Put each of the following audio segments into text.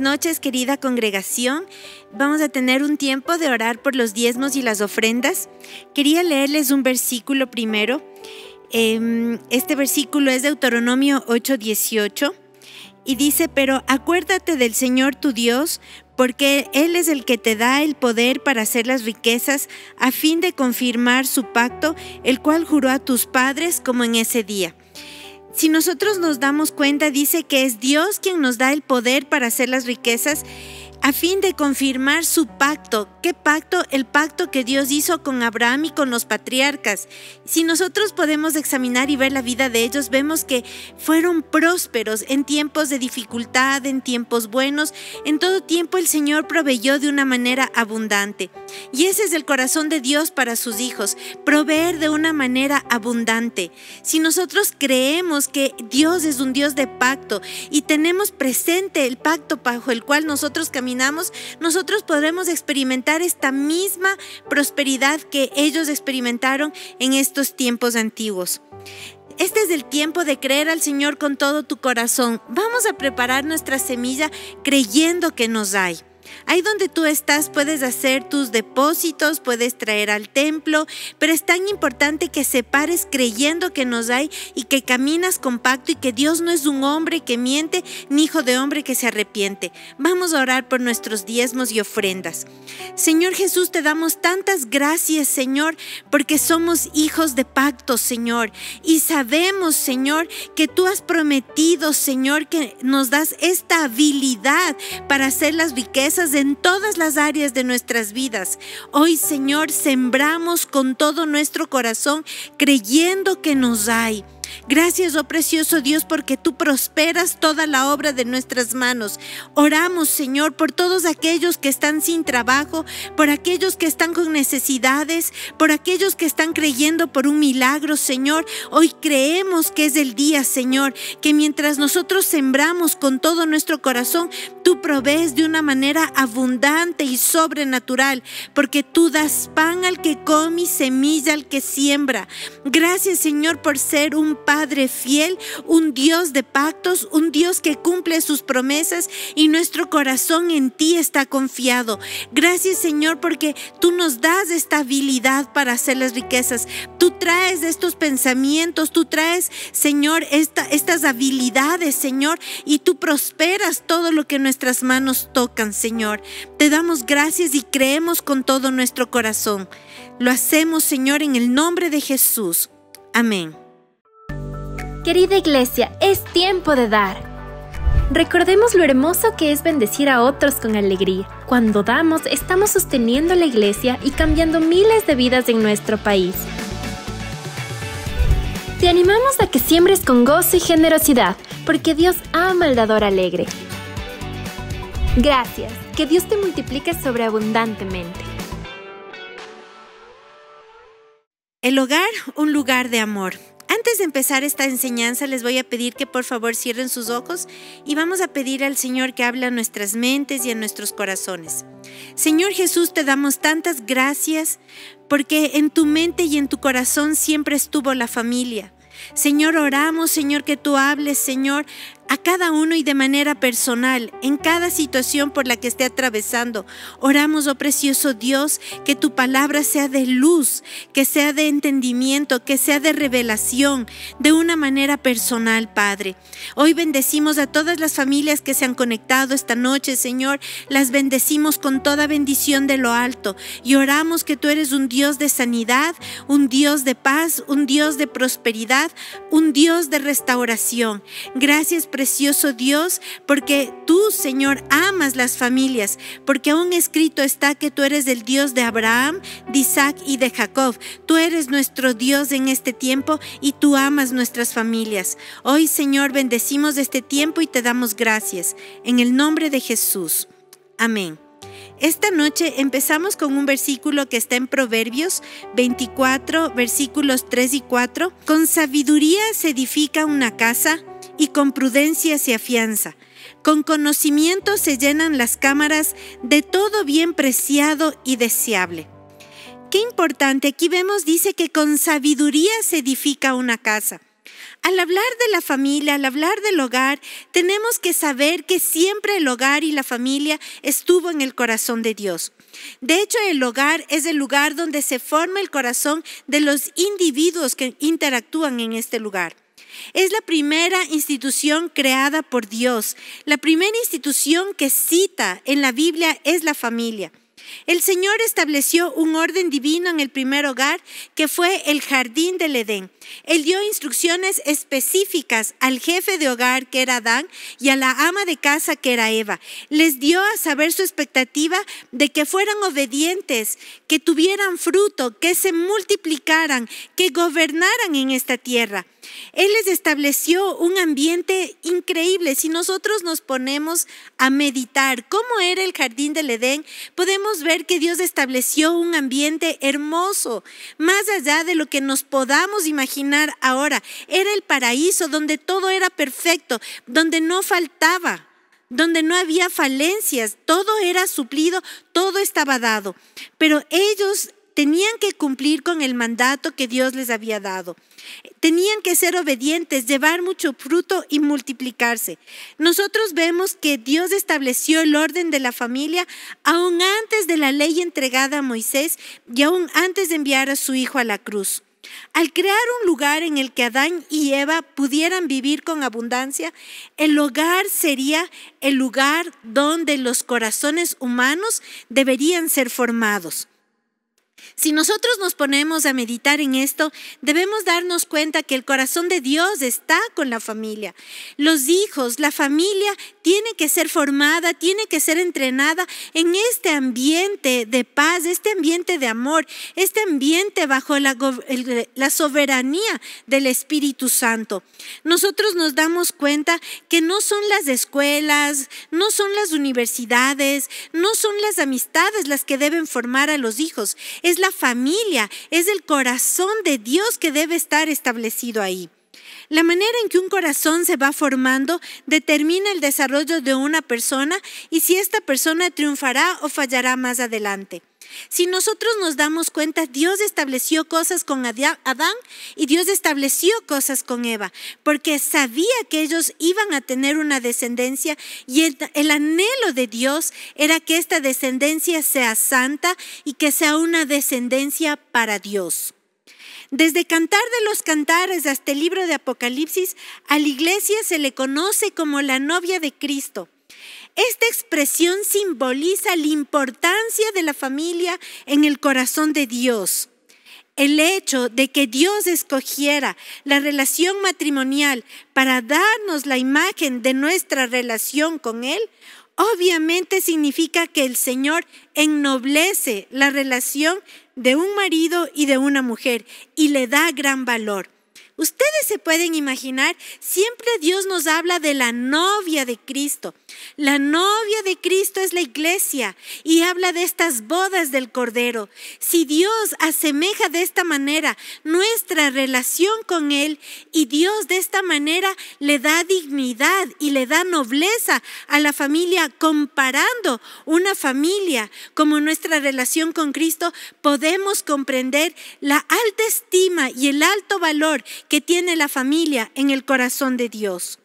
noches, querida congregación. Vamos a tener un tiempo de orar por los diezmos y las ofrendas. Quería leerles un versículo primero. Em, este versículo es Deuteronomio 8:18 y dice, pero acuérdate del Señor tu Dios, porque Él es el que te da el poder para hacer las riquezas, a fin de confirmar su pacto, el cual juró a tus padres como en ese día. Si nosotros nos damos cuenta, dice que es Dios quien nos da el poder para hacer las riquezas a fin de confirmar su pacto. ¿Qué pacto? El pacto que Dios hizo con Abraham y con los patriarcas. Si nosotros podemos examinar y ver la vida de ellos, vemos que fueron prósperos en tiempos de dificultad, en tiempos buenos. En todo tiempo el Señor proveyó de una manera abundante. Y ese es el corazón de Dios para sus hijos, proveer de una manera abundante. Si nosotros creemos que Dios es un Dios de pacto y tenemos presente el pacto bajo el cual nosotros caminamos, nosotros podremos experimentar esta misma prosperidad que ellos experimentaron en estos tiempos antiguos. Este es el tiempo de creer al Señor con todo tu corazón. Vamos a preparar nuestra semilla creyendo que nos hay. Ahí donde tú estás puedes hacer tus depósitos, puedes traer al templo, pero es tan importante que separes creyendo que nos hay y que caminas con pacto y que Dios no es un hombre que miente ni hijo de hombre que se arrepiente. Vamos a orar por nuestros diezmos y ofrendas. Señor Jesús, te damos tantas gracias, Señor, porque somos hijos de pacto, Señor, y sabemos, Señor, que tú has prometido, Señor, que nos das esta habilidad para hacer las riquezas de en todas las áreas de nuestras vidas. Hoy, Señor, sembramos con todo nuestro corazón creyendo que nos hay Gracias, oh precioso Dios, porque tú prosperas toda la obra de nuestras manos. Oramos, Señor, por todos aquellos que están sin trabajo, por aquellos que están con necesidades, por aquellos que están creyendo por un milagro, Señor. Hoy creemos que es el día, Señor, que mientras nosotros sembramos con todo nuestro corazón, tú provees de una manera abundante y sobrenatural, porque tú das pan al que come y semilla al que siembra. Gracias, Señor, por ser un Padre fiel, un Dios de pactos, un Dios que cumple sus promesas y nuestro corazón en ti está confiado. Gracias Señor porque tú nos das esta habilidad para hacer las riquezas. Tú traes estos pensamientos, tú traes Señor estas habilidades Señor y tú prosperas todo lo que nuestras manos tocan Señor. Te damos gracias y creemos con todo nuestro corazón. Lo hacemos Señor en el nombre de Jesús. Amén. Querida iglesia, es tiempo de dar. Recordemos lo hermoso que es bendecir a otros con alegría. Cuando damos, estamos sosteniendo la iglesia y cambiando miles de vidas en nuestro país. Te animamos a que siembres con gozo y generosidad, porque Dios ama al dador alegre. Gracias, que Dios te multiplique sobreabundantemente. El hogar, un lugar de amor. Antes de empezar esta enseñanza les voy a pedir que por favor cierren sus ojos y vamos a pedir al Señor que hable a nuestras mentes y a nuestros corazones. Señor Jesús, te damos tantas gracias porque en tu mente y en tu corazón siempre estuvo la familia. Señor, oramos, Señor, que tú hables, Señor, a cada uno y de manera personal, en cada situación por la que esté atravesando. Oramos, oh precioso Dios, que tu palabra sea de luz, que sea de entendimiento, que sea de revelación, de una manera personal, Padre. Hoy bendecimos a todas las familias que se han conectado esta noche, Señor. Las bendecimos con toda bendición de lo alto y oramos que tú eres un Dios de sanidad, un Dios de paz, un Dios de prosperidad, un Dios de restauración. Gracias, precioso Dios, porque tú, Señor, amas las familias, porque aún escrito está que tú eres el Dios de Abraham, de Isaac y de Jacob. Tú eres nuestro Dios en este tiempo y tú amas nuestras familias. Hoy, Señor, bendecimos este tiempo y te damos gracias. En el nombre de Jesús. Amén. Esta noche empezamos con un versículo que está en Proverbios 24, versículos 3 y 4. Con sabiduría se edifica una casa y con prudencia se afianza. Con conocimiento se llenan las cámaras de todo bien preciado y deseable. Qué importante, aquí vemos, dice que con sabiduría se edifica una casa. Al hablar de la familia, al hablar del hogar, tenemos que saber que siempre el hogar y la familia estuvo en el corazón de Dios. De hecho, el hogar es el lugar donde se forma el corazón de los individuos que interactúan en este lugar. Es la primera institución creada por Dios. La primera institución que cita en la Biblia es la familia. El Señor estableció un orden divino en el primer hogar, que fue el jardín del Edén. Él dio instrucciones específicas al jefe de hogar, que era Adán, y a la ama de casa, que era Eva. Les dio a saber su expectativa de que fueran obedientes, que tuvieran fruto, que se multiplicaran, que gobernaran en esta tierra. Él les estableció un ambiente increíble. Si nosotros nos ponemos a meditar cómo era el jardín del Edén, podemos ver que Dios estableció un ambiente hermoso, más allá de lo que nos podamos imaginar ahora. Era el paraíso donde todo era perfecto, donde no faltaba donde no había falencias, todo era suplido, todo estaba dado. Pero ellos tenían que cumplir con el mandato que Dios les había dado. Tenían que ser obedientes, llevar mucho fruto y multiplicarse. Nosotros vemos que Dios estableció el orden de la familia aún antes de la ley entregada a Moisés y aún antes de enviar a su hijo a la cruz. Al crear un lugar en el que Adán y Eva pudieran vivir con abundancia, el hogar sería el lugar donde los corazones humanos deberían ser formados. Si nosotros nos ponemos a meditar en esto, debemos darnos cuenta que el corazón de Dios está con la familia. Los hijos, la familia tiene que ser formada, tiene que ser entrenada en este ambiente de paz, este ambiente de amor, este ambiente bajo la, soberanía del Espíritu Santo. Nosotros nos damos cuenta que no son las escuelas, no son las universidades, no son las amistades las que deben formar a los hijos, es la familia, es el corazón de Dios que debe estar establecido ahí. La manera en que un corazón se va formando determina el desarrollo de una persona y si esta persona triunfará o fallará más adelante. Si nosotros nos damos cuenta, Dios estableció cosas con Adán y Dios estableció cosas con Eva, porque sabía que ellos iban a tener una descendencia y el, anhelo de Dios era que esta descendencia sea santa y que sea una descendencia para Dios. Desde Cantar de los Cantares hasta el libro de Apocalipsis, a la iglesia se le conoce como la novia de Cristo. Esta expresión simboliza la importancia de la familia en el corazón de Dios. El hecho de que Dios escogiera la relación matrimonial para darnos la imagen de nuestra relación con Él, obviamente significa que el Señor ennoblece la relación de un marido y de una mujer y le da gran valor. Ustedes se pueden imaginar, siempre Dios nos habla de la novia de Cristo. La novia de Cristo es la iglesia y habla de estas bodas del Cordero. Si Dios asemeja de esta manera nuestra relación con Él y Dios de esta manera le da dignidad y le da nobleza a la familia comparando una familia como nuestra relación con Cristo, podemos comprender la alta estima y el alto valor que tiene la familia en el corazón de Dios.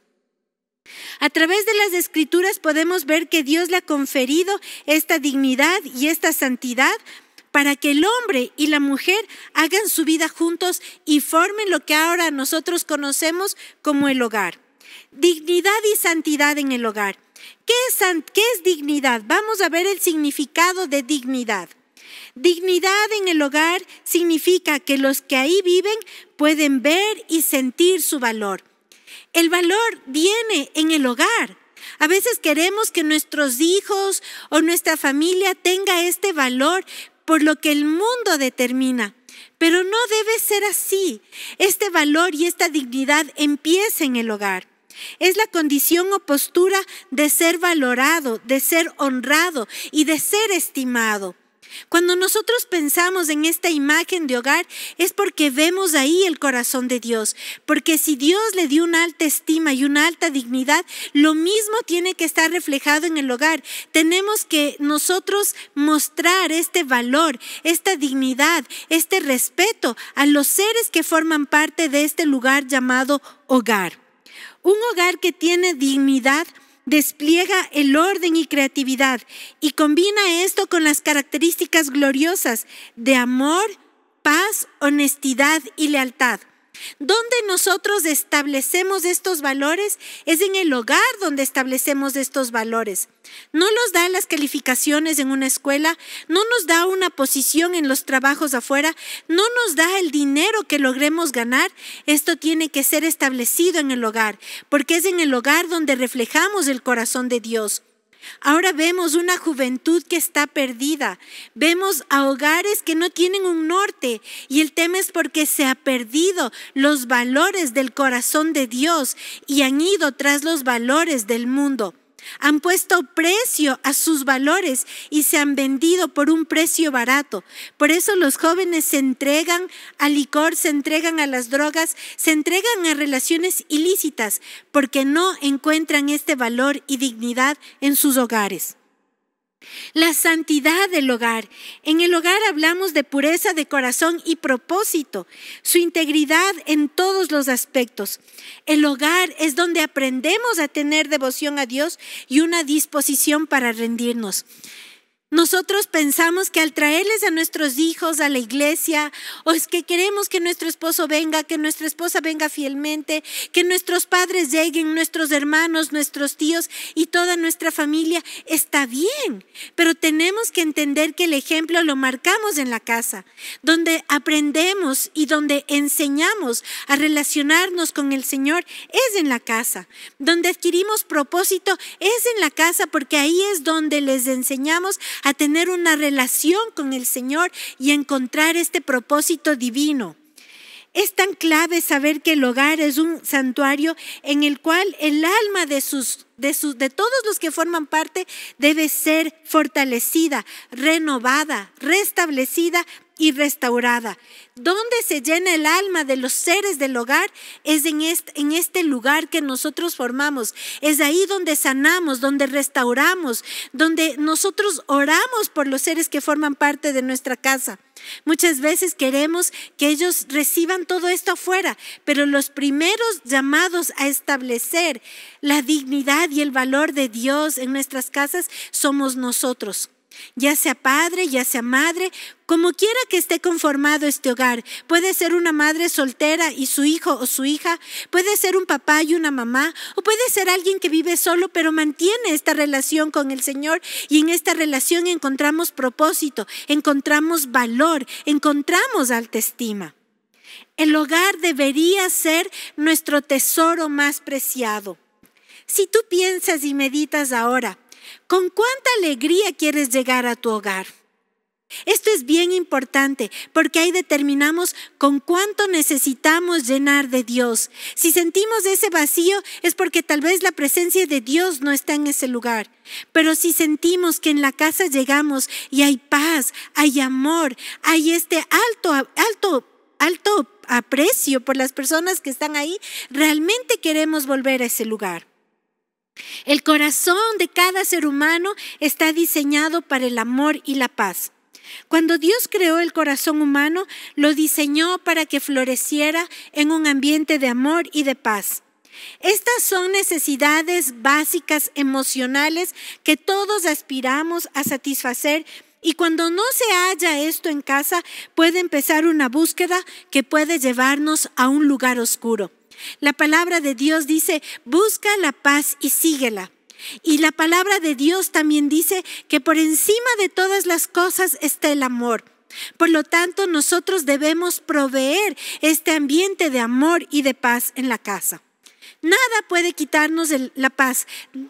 A través de las escrituras podemos ver que Dios le ha conferido esta dignidad y esta santidad para que el hombre y la mujer hagan su vida juntos y formen lo que ahora nosotros conocemos como el hogar. Dignidad y santidad en el hogar. ¿Qué es, dignidad? Vamos a ver el significado de dignidad. Dignidad en el hogar significa que los que ahí viven pueden ver y sentir su valor. El valor viene en el hogar. A veces queremos que nuestros hijos o nuestra familia tenga este valor por lo que el mundo determina. Pero no debe ser así. Este valor y esta dignidad empieza en el hogar. Es la condición o postura de ser valorado, de ser honrado y de ser estimado. Cuando nosotros pensamos en esta imagen de hogar es porque vemos ahí el corazón de Dios, porque si Dios le dio una alta estima y una alta dignidad, lo mismo tiene que estar reflejado en el hogar. Tenemos que nosotros mostrar este valor, esta dignidad, este respeto a los seres que forman parte de este lugar llamado hogar. Un hogar que tiene dignidad despliega el orden y creatividad y combina esto con las características gloriosas de amor, paz, honestidad y lealtad. Donde nosotros establecemos estos valores es en el hogar donde establecemos estos valores. No nos da las calificaciones en una escuela, no nos da una posición en los trabajos afuera, no nos da el dinero que logremos ganar. Esto tiene que ser establecido en el hogar, porque es en el hogar donde reflejamos el corazón de Dios. Ahora vemos una juventud que está perdida. Vemos a hogares que no tienen un norte. Y el tema es porque se ha perdido los valores del corazón de Dios y han ido tras los valores del mundo. Han puesto precio a sus valores y se han vendido por un precio barato. Por eso los jóvenes se entregan al licor, se entregan a las drogas, se entregan a relaciones ilícitas porque no encuentran este valor y dignidad en sus hogares. La santidad del hogar. En el hogar hablamos de pureza de corazón y propósito, su integridad en todos los aspectos. El hogar es donde aprendemos a tener devoción a Dios y una disposición para rendirnos. Nosotros pensamos que al traerles a nuestros hijos a la iglesia, o es que queremos que nuestro esposo venga, que nuestra esposa venga fielmente, que nuestros padres lleguen, nuestros hermanos, nuestros tíos y toda nuestra familia, está bien, pero tenemos que entender que el ejemplo lo marcamos en la casa, donde aprendemos y donde enseñamos a relacionarnos con el Señor es en la casa, donde adquirimos propósito es en la casa, porque ahí es donde les enseñamos a tener una relación con el Señor y encontrar este propósito divino. Es tan clave saber que el hogar es un santuario en el cual el alma de, sus, de, sus, de todos los que forman parte debe ser fortalecida, renovada, restablecida y restaurada. Donde se llena el alma de los seres del hogar es en este, en este lugar que nosotros formamos. Es ahí donde sanamos, donde restauramos, donde nosotros oramos por los seres que forman parte de nuestra casa. Muchas veces queremos que ellos reciban todo esto afuera, pero los primeros llamados a establecer la dignidad y el valor de Dios en nuestras casas somos nosotros ya sea padre, ya sea madre, como quiera que esté conformado este hogar. Puede ser una madre soltera y su hijo o su hija, puede ser un papá y una mamá, o puede ser alguien que vive solo pero mantiene esta relación con el Señor y en esta relación encontramos propósito, encontramos valor, encontramos alta estima. El hogar debería ser nuestro tesoro más preciado. Si tú piensas y meditas ahora, ¿Con cuánta alegría quieres llegar a tu hogar? Esto es bien importante porque ahí determinamos con cuánto necesitamos llenar de Dios. Si sentimos ese vacío es porque tal vez la presencia de Dios no está en ese lugar. Pero si sentimos que en la casa llegamos y hay paz, hay amor, hay este alto, alto aprecio por las personas que están ahí, realmente queremos volver a ese lugar. El corazón de cada ser humano está diseñado para el amor y la paz. Cuando Dios creó el corazón humano, lo diseñó para que floreciera en un ambiente de amor y de paz. Estas son necesidades básicas emocionales que todos aspiramos a satisfacer y cuando no se halla esto en casa puede empezar una búsqueda que puede llevarnos a un lugar oscuro. La palabra de Dios dice, busca la paz y síguela. Y la palabra de Dios también dice que por encima de todas las cosas está el amor. Por lo tanto, nosotros debemos proveer este ambiente de amor y de paz en la casa. Nada puede quitarnos la paz,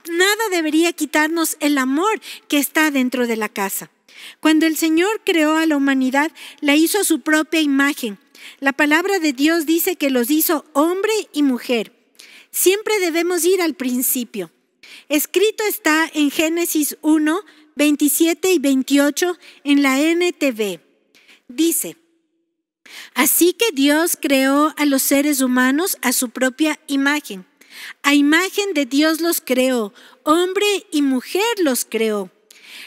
nada debería quitarnos el amor que está dentro de la casa. Cuando el Señor creó a la humanidad, la hizo a su propia imagen la palabra de Dios dice que los hizo hombre y mujer. Siempre debemos ir al principio. Escrito está en Génesis 1, 27 y 28 en la NTV. Dice, Así que Dios creó a los seres humanos a su propia imagen. A imagen de Dios los creó, hombre y mujer los creó.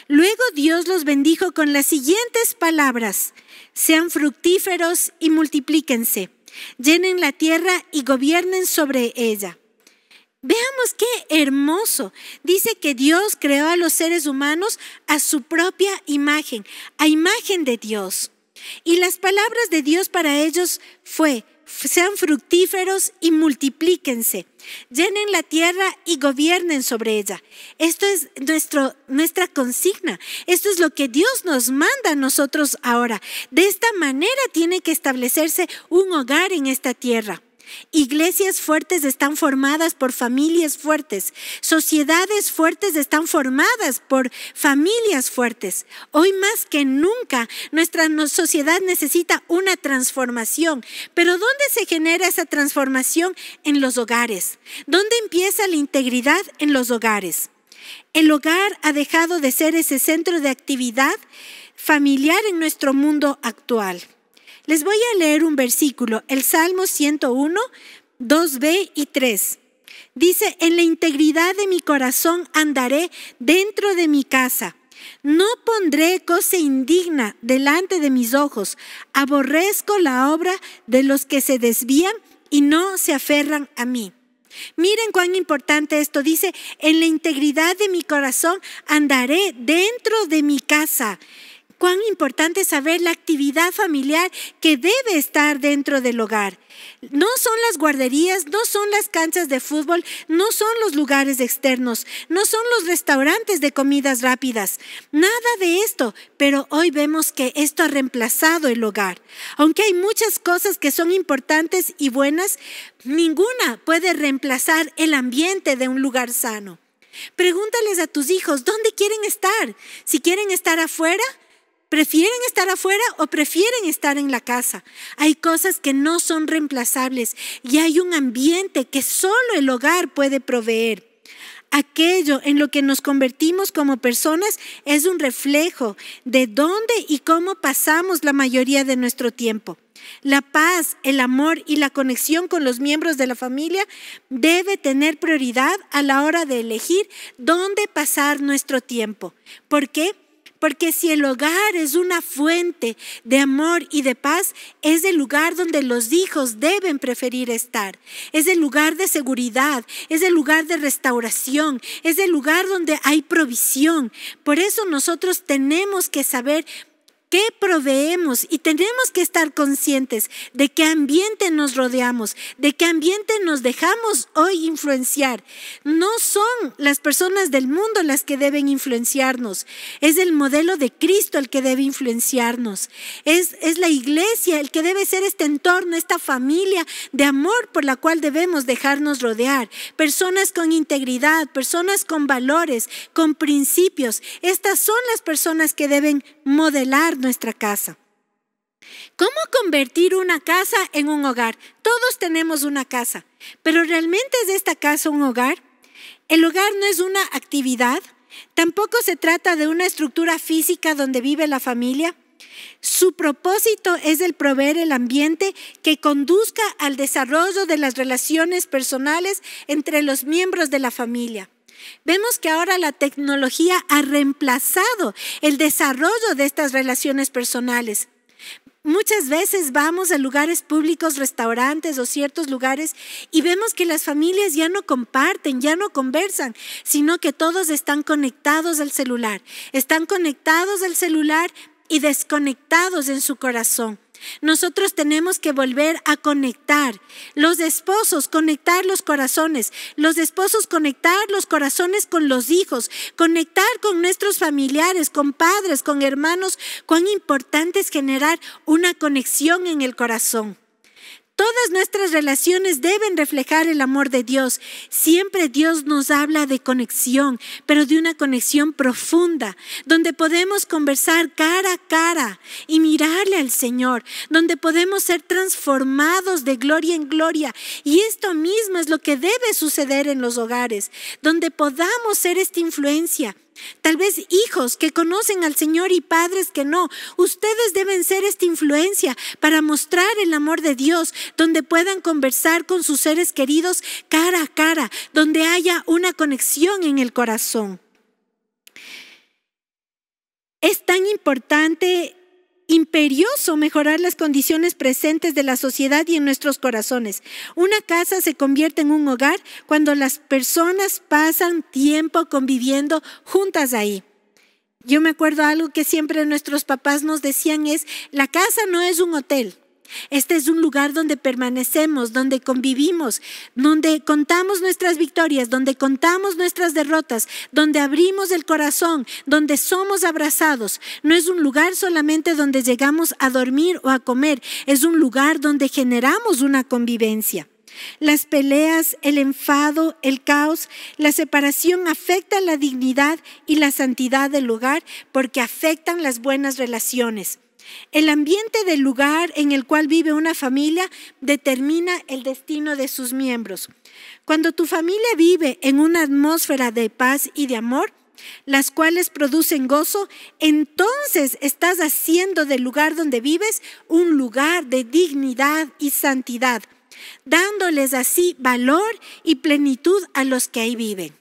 Luego Dios los bendijo con las siguientes palabras. Sean fructíferos y multiplíquense. Llenen la tierra y gobiernen sobre ella. Veamos qué hermoso. Dice que Dios creó a los seres humanos a su propia imagen, a imagen de Dios. Y las palabras de Dios para ellos fue sean fructíferos y multiplíquense, llenen la tierra y gobiernen sobre ella. Esto es nuestra consigna, esto es lo que Dios nos manda a nosotros ahora. De esta manera tiene que establecerse un hogar en esta tierra. Iglesias fuertes están formadas por familias fuertes. Sociedades fuertes están formadas por familias fuertes. Hoy más que nunca nuestra sociedad necesita una transformación. Pero ¿dónde se genera esa transformación? En los hogares. ¿Dónde empieza la integridad? En los hogares. El hogar ha dejado de ser ese centro de actividad familiar en nuestro mundo actual. Les voy a leer un versículo, el Salmo 101, 2b y 3. Dice, en la integridad de mi corazón andaré dentro de mi casa. No pondré cosa indigna delante de mis ojos. Aborrezco la obra de los que se desvían y no se aferran a mí. Miren cuán importante esto dice, en la integridad de mi corazón andaré dentro de mi casa cuán importante es saber la actividad familiar que debe estar dentro del hogar. No son las guarderías, no son las canchas de fútbol, no son los lugares externos, no son los restaurantes de comidas rápidas, nada de esto, pero hoy vemos que esto ha reemplazado el hogar. Aunque hay muchas cosas que son importantes y buenas, ninguna puede reemplazar el ambiente de un lugar sano. Pregúntales a tus hijos, ¿dónde quieren estar? Si quieren estar afuera, prefieren estar afuera o prefieren estar en la casa. Hay cosas que no son reemplazables y hay un ambiente que solo el hogar puede proveer. Aquello en lo que nos convertimos como personas es un reflejo de dónde y cómo pasamos la mayoría de nuestro tiempo. La paz, el amor y la conexión con los miembros de la familia debe tener prioridad a la hora de elegir dónde pasar nuestro tiempo. ¿Por qué? Porque si el hogar es una fuente de amor y de paz, es el lugar donde los hijos deben preferir estar. Es el lugar de seguridad, es el lugar de restauración, es el lugar donde hay provisión. Por eso nosotros tenemos que saber qué proveemos y tenemos que estar conscientes de qué ambiente nos rodeamos, de qué ambiente nos dejamos hoy influenciar. No son las personas del mundo las que deben influenciarnos, es el modelo de Cristo el que debe influenciarnos, es, es la iglesia el que debe ser este entorno, esta familia de amor por la cual debemos dejarnos rodear. Personas con integridad, personas con valores, con principios, estas son las personas que deben modelar nuestra casa. ¿Cómo convertir una casa en un hogar? Todos tenemos una casa, pero ¿realmente es esta casa un hogar? El hogar no es una actividad, tampoco se trata de una estructura física donde vive la familia. Su propósito es el proveer el ambiente que conduzca al desarrollo de las relaciones personales entre los miembros de la familia. Vemos que ahora la tecnología ha reemplazado el desarrollo de estas relaciones personales. Muchas veces vamos a lugares públicos, restaurantes o ciertos lugares y vemos que las familias ya no comparten, ya no conversan, sino que todos están conectados al celular. Están conectados al celular y desconectados en su corazón. Nosotros tenemos que volver a conectar. Los esposos, conectar los corazones. Los esposos, conectar los corazones con los hijos. Conectar con nuestros familiares, con padres, con hermanos. Cuán importante es generar una conexión en el corazón. Todas nuestras relaciones deben reflejar el amor de Dios. Siempre Dios nos habla de conexión, pero de una conexión profunda, donde podemos conversar cara a cara y mirarle al Señor, donde podemos ser transformados de gloria en gloria. Y esto mismo es lo que debe suceder en los hogares, donde podamos ser esta influencia Tal vez hijos que conocen al Señor y padres que no. Ustedes deben ser esta influencia para mostrar el amor de Dios, donde puedan conversar con sus seres queridos cara a cara, donde haya una conexión en el corazón. Es tan importante imperioso mejorar las condiciones presentes de la sociedad y en nuestros corazones. Una casa se convierte en un hogar cuando las personas pasan tiempo conviviendo juntas ahí. Yo me acuerdo algo que siempre nuestros papás nos decían es, la casa no es un hotel. Este es un lugar donde permanecemos, donde convivimos, donde contamos nuestras victorias, donde contamos nuestras derrotas, donde abrimos el corazón, donde somos abrazados. No es un lugar solamente donde llegamos a dormir o a comer, es un lugar donde generamos una convivencia. Las peleas, el enfado, el caos, la separación afectan la dignidad y la santidad del lugar porque afectan las buenas relaciones. El ambiente del lugar en el cual vive una familia determina el destino de sus miembros. Cuando tu familia vive en una atmósfera de paz y de amor, las cuales producen gozo, entonces estás haciendo del lugar donde vives un lugar de dignidad y santidad, dándoles así valor y plenitud a los que ahí viven.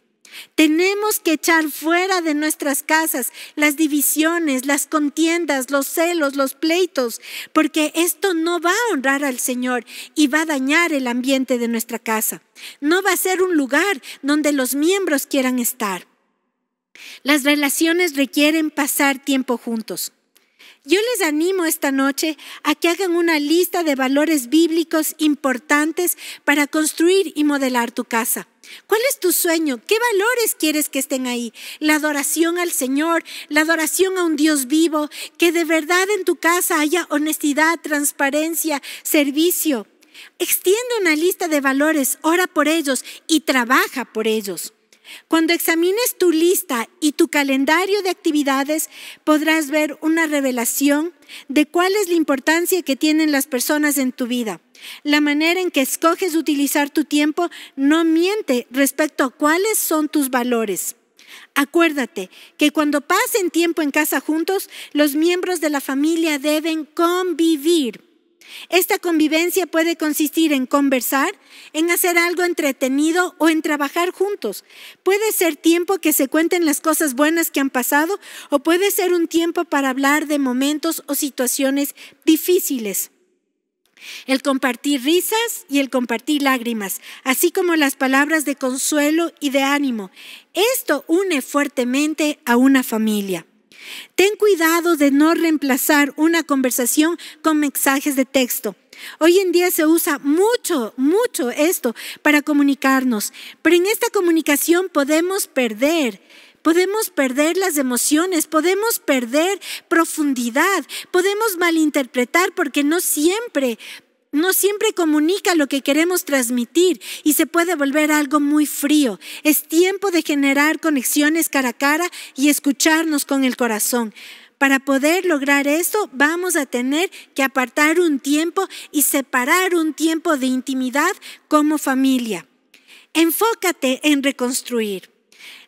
Tenemos que echar fuera de nuestras casas las divisiones, las contiendas, los celos, los pleitos, porque esto no va a honrar al Señor y va a dañar el ambiente de nuestra casa. No va a ser un lugar donde los miembros quieran estar. Las relaciones requieren pasar tiempo juntos. Yo les animo esta noche a que hagan una lista de valores bíblicos importantes para construir y modelar tu casa. ¿Cuál es tu sueño? ¿Qué valores quieres que estén ahí? La adoración al Señor, la adoración a un Dios vivo, que de verdad en tu casa haya honestidad, transparencia, servicio. Extiende una lista de valores, ora por ellos y trabaja por ellos. Cuando examines tu lista y tu calendario de actividades, podrás ver una revelación de cuál es la importancia que tienen las personas en tu vida. La manera en que escoges utilizar tu tiempo no miente respecto a cuáles son tus valores. Acuérdate que cuando pasen tiempo en casa juntos, los miembros de la familia deben convivir esta convivencia puede consistir en conversar, en hacer algo entretenido o en trabajar juntos. Puede ser tiempo que se cuenten las cosas buenas que han pasado o puede ser un tiempo para hablar de momentos o situaciones difíciles. El compartir risas y el compartir lágrimas, así como las palabras de consuelo y de ánimo. Esto une fuertemente a una familia. Ten cuidado de no reemplazar una conversación con mensajes de texto. Hoy en día se usa mucho, mucho esto para comunicarnos, pero en esta comunicación podemos perder podemos perder las emociones, podemos perder profundidad, podemos malinterpretar porque no siempre no siempre comunica lo que queremos transmitir y se puede volver algo muy frío. Es tiempo de generar conexiones cara a cara y escucharnos con el corazón. Para poder lograr esto, vamos a tener que apartar un tiempo y separar un tiempo de intimidad como familia. Enfócate en reconstruir.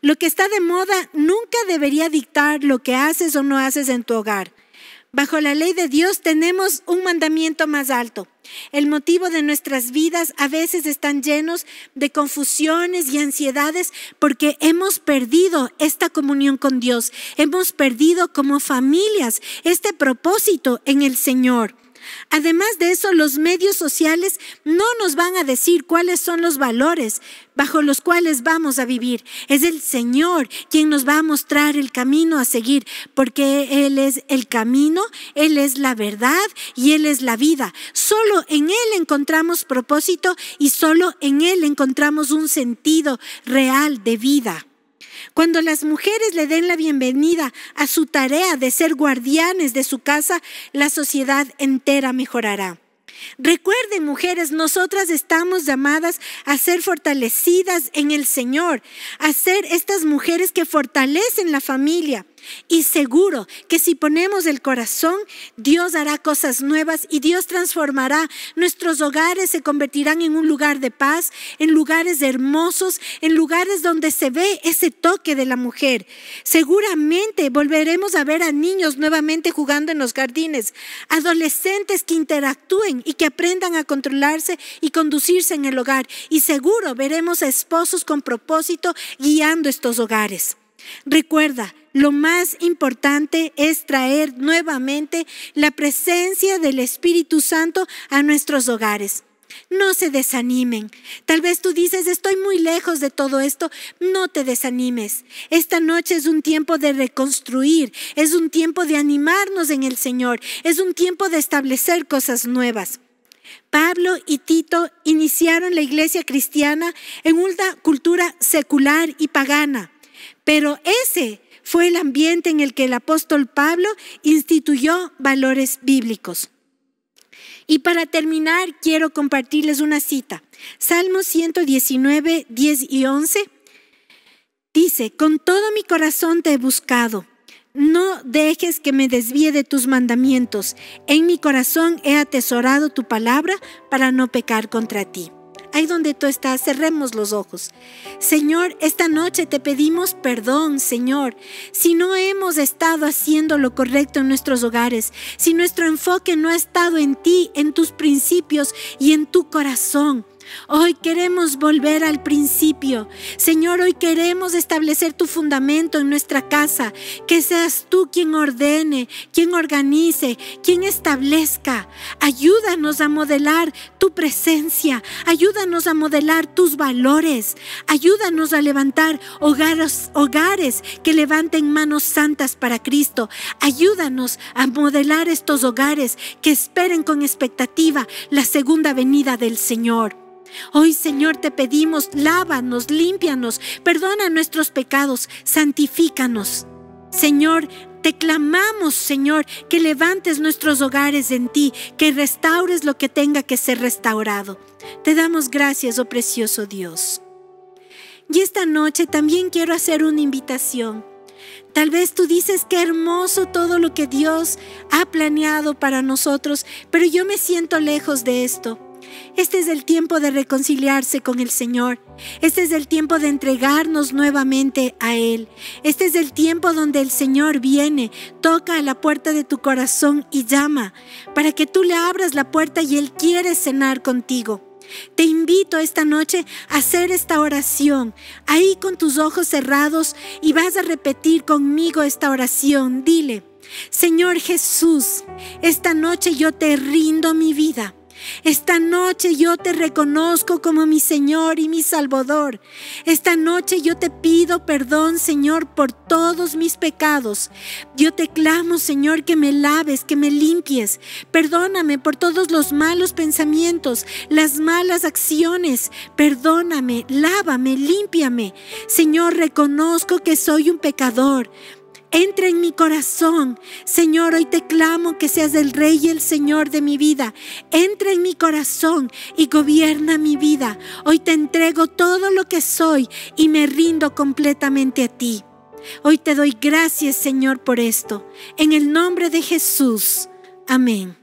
Lo que está de moda nunca debería dictar lo que haces o no haces en tu hogar. Bajo la ley de Dios tenemos un mandamiento más alto. El motivo de nuestras vidas a veces están llenos de confusiones y ansiedades porque hemos perdido esta comunión con Dios, hemos perdido como familias este propósito en el Señor. Además de eso, los medios sociales no nos van a decir cuáles son los valores bajo los cuales vamos a vivir. Es el Señor quien nos va a mostrar el camino a seguir, porque Él es el camino, Él es la verdad y Él es la vida. Solo en Él encontramos propósito y solo en Él encontramos un sentido real de vida. Cuando las mujeres le den la bienvenida a su tarea de ser guardianes de su casa, la sociedad entera mejorará. Recuerden, mujeres, nosotras estamos llamadas a ser fortalecidas en el Señor, a ser estas mujeres que fortalecen la familia, y seguro que si ponemos el corazón, Dios hará cosas nuevas y Dios transformará. Nuestros hogares se convertirán en un lugar de paz, en lugares hermosos, en lugares donde se ve ese toque de la mujer. Seguramente volveremos a ver a niños nuevamente jugando en los jardines, adolescentes que interactúen y que aprendan a controlarse y conducirse en el hogar. Y seguro veremos a esposos con propósito guiando estos hogares. Recuerda, lo más importante es traer nuevamente la presencia del Espíritu Santo a nuestros hogares. No se desanimen. Tal vez tú dices, estoy muy lejos de todo esto. No te desanimes. Esta noche es un tiempo de reconstruir, es un tiempo de animarnos en el Señor, es un tiempo de establecer cosas nuevas. Pablo y Tito iniciaron la iglesia cristiana en una cultura secular y pagana. Pero ese fue el ambiente en el que el apóstol Pablo instituyó valores bíblicos. Y para terminar, quiero compartirles una cita. Salmo 119, 10 y 11 dice, con todo mi corazón te he buscado. No dejes que me desvíe de tus mandamientos. En mi corazón he atesorado tu palabra para no pecar contra ti ahí donde tú estás, cerremos los ojos. Señor, esta noche te pedimos perdón, Señor, si no hemos estado haciendo lo correcto en nuestros hogares, si nuestro enfoque no ha estado en ti, en tus principios y en tu corazón. Hoy queremos volver al principio. Señor, hoy queremos establecer tu fundamento en nuestra casa. Que seas tú quien ordene, quien organice, quien establezca. Ayúdanos a modelar tu presencia. Ayúdanos a modelar tus valores. Ayúdanos a levantar hogares, hogares que levanten manos santas para Cristo. Ayúdanos a modelar estos hogares que esperen con expectativa la segunda venida del Señor. Hoy, Señor, te pedimos, lávanos, límpianos, perdona nuestros pecados, santifícanos. Señor, te clamamos, Señor, que levantes nuestros hogares en ti, que restaures lo que tenga que ser restaurado. Te damos gracias, oh precioso Dios. Y esta noche también quiero hacer una invitación. Tal vez tú dices que hermoso todo lo que Dios ha planeado para nosotros, pero yo me siento lejos de esto. Este es el tiempo de reconciliarse con el Señor. Este es el tiempo de entregarnos nuevamente a Él. Este es el tiempo donde el Señor viene, toca a la puerta de tu corazón y llama para que tú le abras la puerta y Él quiere cenar contigo. Te invito esta noche a hacer esta oración, ahí con tus ojos cerrados y vas a repetir conmigo esta oración. Dile, Señor Jesús, esta noche yo te rindo mi vida. Esta noche yo te reconozco como mi Señor y mi Salvador. Esta noche yo te pido perdón, Señor, por todos mis pecados. Yo te clamo, Señor, que me laves, que me limpies. Perdóname por todos los malos pensamientos, las malas acciones. Perdóname, lávame, límpiame. Señor, reconozco que soy un pecador. Entra en mi corazón. Señor, hoy te clamo que seas el Rey y el Señor de mi vida. Entra en mi corazón y gobierna mi vida. Hoy te entrego todo lo que soy y me rindo completamente a ti. Hoy te doy gracias, Señor, por esto. En el nombre de Jesús. Amén.